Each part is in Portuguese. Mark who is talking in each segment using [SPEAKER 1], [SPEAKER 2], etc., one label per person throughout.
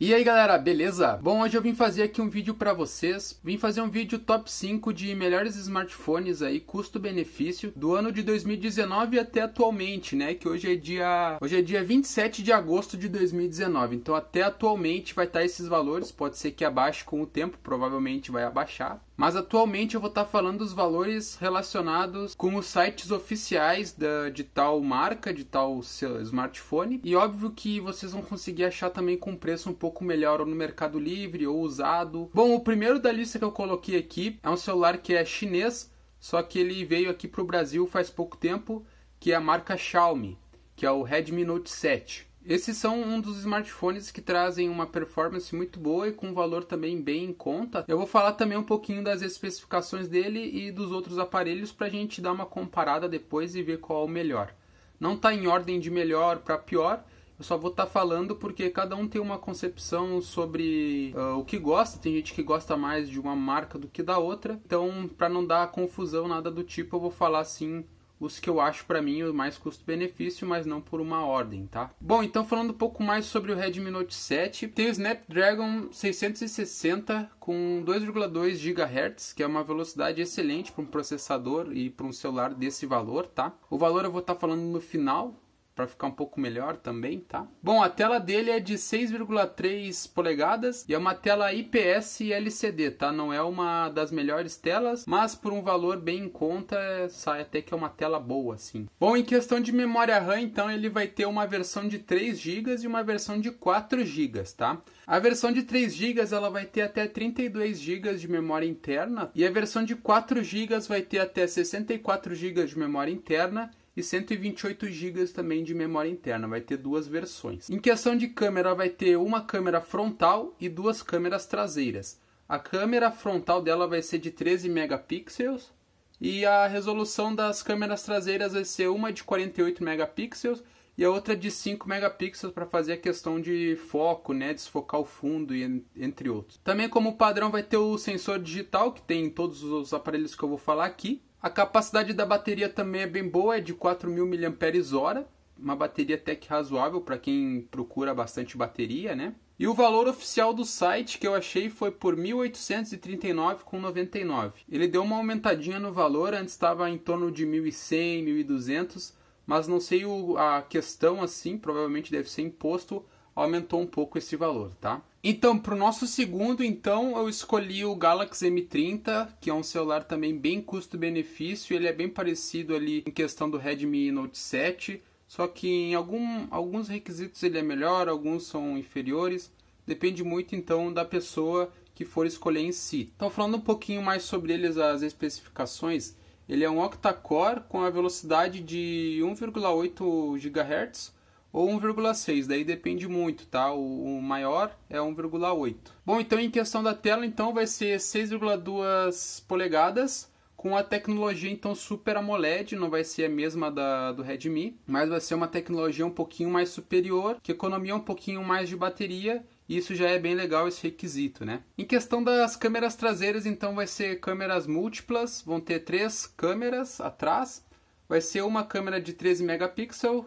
[SPEAKER 1] E aí galera, beleza? Bom, hoje eu vim fazer aqui um vídeo para vocês. Vim fazer um vídeo top 5 de melhores smartphones aí, custo-benefício, do ano de 2019 até atualmente, né? Que hoje é dia, hoje é dia 27 de agosto de 2019. Então até atualmente vai estar tá esses valores, pode ser que abaixe com o tempo, provavelmente vai abaixar. Mas atualmente eu vou estar tá falando dos valores relacionados com os sites oficiais da, de tal marca, de tal smartphone. E óbvio que vocês vão conseguir achar também com preço um pouco melhor no Mercado Livre ou usado. Bom, o primeiro da lista que eu coloquei aqui é um celular que é chinês, só que ele veio aqui para o Brasil faz pouco tempo, que é a marca Xiaomi, que é o Redmi Note 7. Esses são um dos smartphones que trazem uma performance muito boa e com um valor também bem em conta. Eu vou falar também um pouquinho das especificações dele e dos outros aparelhos para a gente dar uma comparada depois e ver qual é o melhor. Não está em ordem de melhor para pior, eu só vou estar tá falando porque cada um tem uma concepção sobre uh, o que gosta. Tem gente que gosta mais de uma marca do que da outra. Então, para não dar confusão, nada do tipo, eu vou falar assim os que eu acho para mim o mais custo-benefício, mas não por uma ordem, tá? Bom, então falando um pouco mais sobre o Redmi Note 7, tem o Snapdragon 660 com 2,2 GHz, que é uma velocidade excelente para um processador e para um celular desse valor, tá? O valor eu vou estar tá falando no final, para ficar um pouco melhor também, tá? Bom, a tela dele é de 6,3 polegadas e é uma tela IPS LCD, tá? Não é uma das melhores telas, mas por um valor bem em conta, sai até que é uma tela boa, assim. Bom, em questão de memória RAM, então, ele vai ter uma versão de 3 GB e uma versão de 4 GB, tá? A versão de 3 GB, ela vai ter até 32 GB de memória interna e a versão de 4 GB vai ter até 64 GB de memória interna e 128 GB também de memória interna, vai ter duas versões. Em questão de câmera, vai ter uma câmera frontal e duas câmeras traseiras. A câmera frontal dela vai ser de 13 megapixels e a resolução das câmeras traseiras vai ser uma de 48 megapixels e a outra de 5 megapixels para fazer a questão de foco, né, desfocar o fundo e entre outros. Também como padrão vai ter o sensor digital que tem em todos os aparelhos que eu vou falar aqui a capacidade da bateria também é bem boa, é de 4.000 mAh, uma bateria até que razoável para quem procura bastante bateria, né? E o valor oficial do site que eu achei foi por 1.839,99. Ele deu uma aumentadinha no valor, antes estava em torno de 1.100, 1.200, mas não sei a questão assim, provavelmente deve ser imposto aumentou um pouco esse valor, tá? Então, para o nosso segundo, então, eu escolhi o Galaxy M30, que é um celular também bem custo-benefício. Ele é bem parecido ali em questão do Redmi Note 7, só que em algum, alguns requisitos ele é melhor, alguns são inferiores. Depende muito, então, da pessoa que for escolher em si. Então, falando um pouquinho mais sobre eles, as especificações, ele é um octa-core com a velocidade de 1,8 GHz, ou 1,6, daí depende muito, tá? O, o maior é 1,8. Bom, então em questão da tela, então vai ser 6,2 polegadas com a tecnologia então Super AMOLED, não vai ser a mesma da, do Redmi, mas vai ser uma tecnologia um pouquinho mais superior, que economia um pouquinho mais de bateria isso já é bem legal esse requisito, né? Em questão das câmeras traseiras, então vai ser câmeras múltiplas, vão ter três câmeras atrás, vai ser uma câmera de 13 megapixels,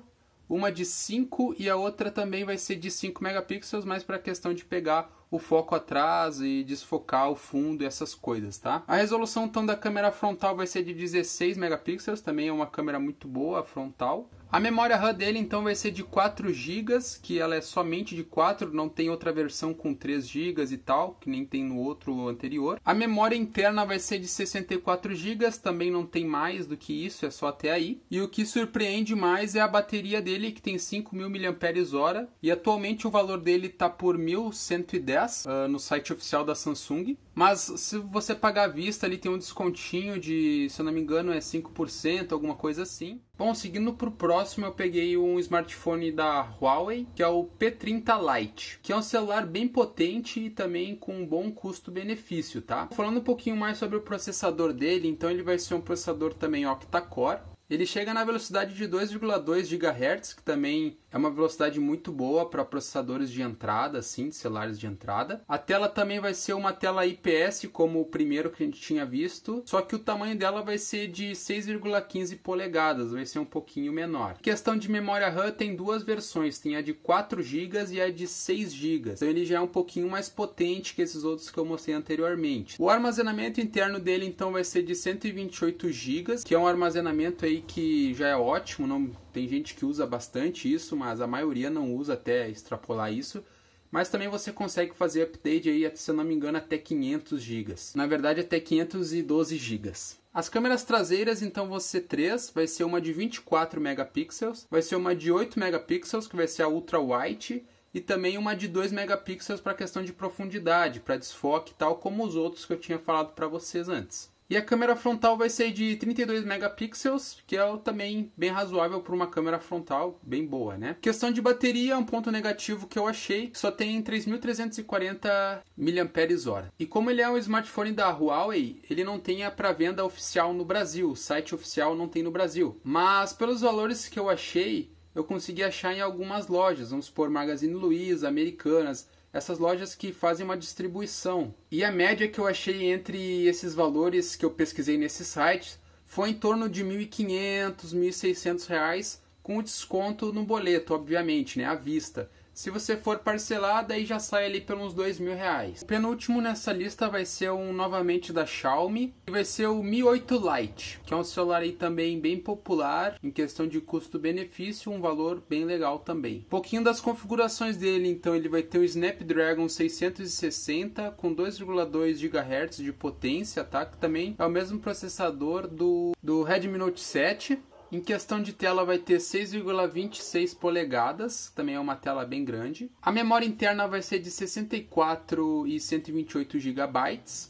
[SPEAKER 1] uma de 5 e a outra também vai ser de 5 megapixels, mas para a questão de pegar o foco atrás e desfocar o fundo e essas coisas, tá? A resolução então da câmera frontal vai ser de 16 megapixels, também é uma câmera muito boa, frontal. A memória RAM dele então vai ser de 4 GB, que ela é somente de 4, não tem outra versão com 3 GB e tal, que nem tem no outro anterior. A memória interna vai ser de 64 GB, também não tem mais do que isso, é só até aí. E o que surpreende mais é a bateria dele, que tem 5.000 mAh, e atualmente o valor dele está por 1.110 uh, ah, no site oficial da Samsung. Mas se você pagar à vista, ali tem um descontinho de, se eu não me engano, é 5%, alguma coisa assim. Bom, seguindo pro próximo, eu peguei um smartphone da Huawei, que é o P30 Lite, que é um celular bem potente e também com um bom custo-benefício, tá? Falando um pouquinho mais sobre o processador dele, então ele vai ser um processador também octa-core, ele chega na velocidade de 2,2 GHz, que também é uma velocidade muito boa para processadores de entrada, assim, de celulares de entrada. A tela também vai ser uma tela IPS, como o primeiro que a gente tinha visto, só que o tamanho dela vai ser de 6,15 polegadas, vai ser um pouquinho menor. Em questão de memória RAM, tem duas versões, tem a de 4 GB e a de 6 GB. Então ele já é um pouquinho mais potente que esses outros que eu mostrei anteriormente. O armazenamento interno dele então vai ser de 128 GB, que é um armazenamento aí aí que já é ótimo, não tem gente que usa bastante isso, mas a maioria não usa até extrapolar isso. Mas também você consegue fazer update aí, se eu não me engano, até 500 GB. Na verdade, até 512 GB. As câmeras traseiras, então, vão ser três. Vai ser uma de 24 megapixels, vai ser uma de 8 megapixels, que vai ser a ultra white e também uma de 2 megapixels para questão de profundidade, para desfoque, tal como os outros que eu tinha falado para vocês antes. E a câmera frontal vai ser de 32 megapixels, que é também bem razoável para uma câmera frontal bem boa, né? Questão de bateria, um ponto negativo que eu achei, só tem 3.340 mAh. E como ele é um smartphone da Huawei, ele não tem a pré-venda oficial no Brasil, o site oficial não tem no Brasil. Mas pelos valores que eu achei, eu consegui achar em algumas lojas, vamos supor Magazine Luiza, Americanas, essas lojas que fazem uma distribuição. E a média que eu achei entre esses valores que eu pesquisei nesses sites foi em torno de R$ 1.500, R$ 1.600 reais, com desconto no boleto, obviamente, né, à vista. Se você for parcelar, daí já sai ali pelos dois mil reais. O penúltimo nessa lista vai ser um novamente da Xiaomi, que vai ser o Mi 8 Lite, que é um celular aí também bem popular, em questão de custo-benefício, um valor bem legal também. Um pouquinho das configurações dele, então ele vai ter o Snapdragon 660 com 2,2 GHz de potência, tá? Que também é o mesmo processador do, do Redmi Note 7. Em questão de tela, vai ter 6,26 polegadas, também é uma tela bem grande. A memória interna vai ser de 64 e 128 GB.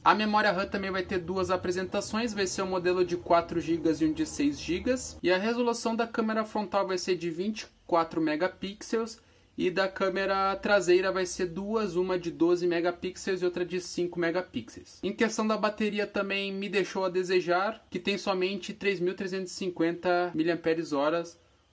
[SPEAKER 1] A memória RAM também vai ter duas apresentações, vai ser um modelo de 4 GB e um de 6 GB. E a resolução da câmera frontal vai ser de 24 megapixels e da câmera traseira vai ser duas, uma de 12 megapixels e outra de 5 megapixels. Em questão da bateria também me deixou a desejar, que tem somente 3.350 mAh,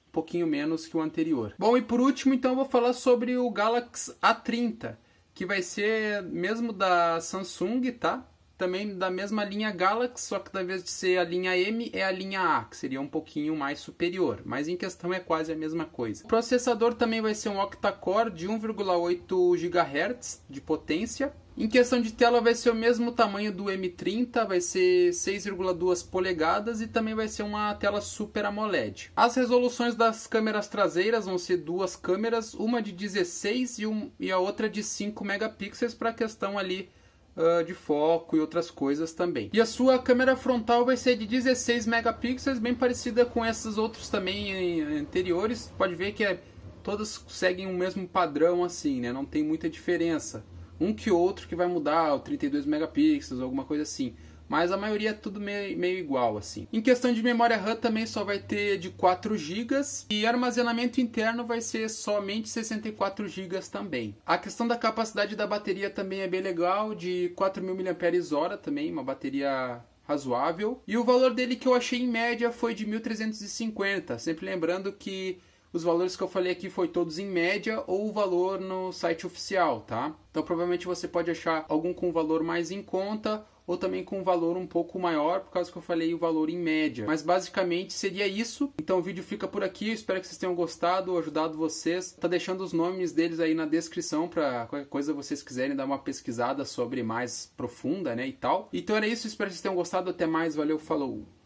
[SPEAKER 1] um pouquinho menos que o anterior. Bom, e por último então eu vou falar sobre o Galaxy A30, que vai ser mesmo da Samsung, tá? também da mesma linha Galaxy, só que da vez de ser a linha M, é a linha A, que seria um pouquinho mais superior, mas em questão é quase a mesma coisa. O processador também vai ser um octa-core de 1,8 GHz de potência. Em questão de tela vai ser o mesmo tamanho do M30, vai ser 6,2 polegadas e também vai ser uma tela Super AMOLED. As resoluções das câmeras traseiras vão ser duas câmeras, uma de 16 e, um, e a outra de 5 megapixels para a questão ali uh, de foco e outras coisas também. E a sua câmera frontal vai ser de 16 megapixels, bem parecida com essas outros também eh, anteriores. Pode ver que é, todas seguem o mesmo padrão assim, né? Não tem muita diferença. Um que outro que vai mudar, o 32 megapixels, alguma coisa assim mas a maioria é tudo meio, meio igual assim. Em questão de memória RAM também só vai ter de 4 GB e armazenamento interno vai ser somente 64 GB também. A questão da capacidade da bateria também é bem legal, de 4.000 mAh também, uma bateria razoável. E o valor dele que eu achei em média foi de 1.350, sempre lembrando que os valores que eu falei aqui foi todos em média ou o valor no site oficial, tá? Então provavelmente você pode achar algum com valor mais em conta ou também com um valor um pouco maior, por causa que eu falei o valor em média. Mas basicamente seria isso. Então o vídeo fica por aqui, eu espero que vocês tenham gostado, ajudado vocês. Tá deixando os nomes deles aí na descrição para qualquer coisa vocês quiserem dar uma pesquisada sobre mais profunda, né, e tal. Então era isso, espero que vocês tenham gostado, até mais, valeu, falou.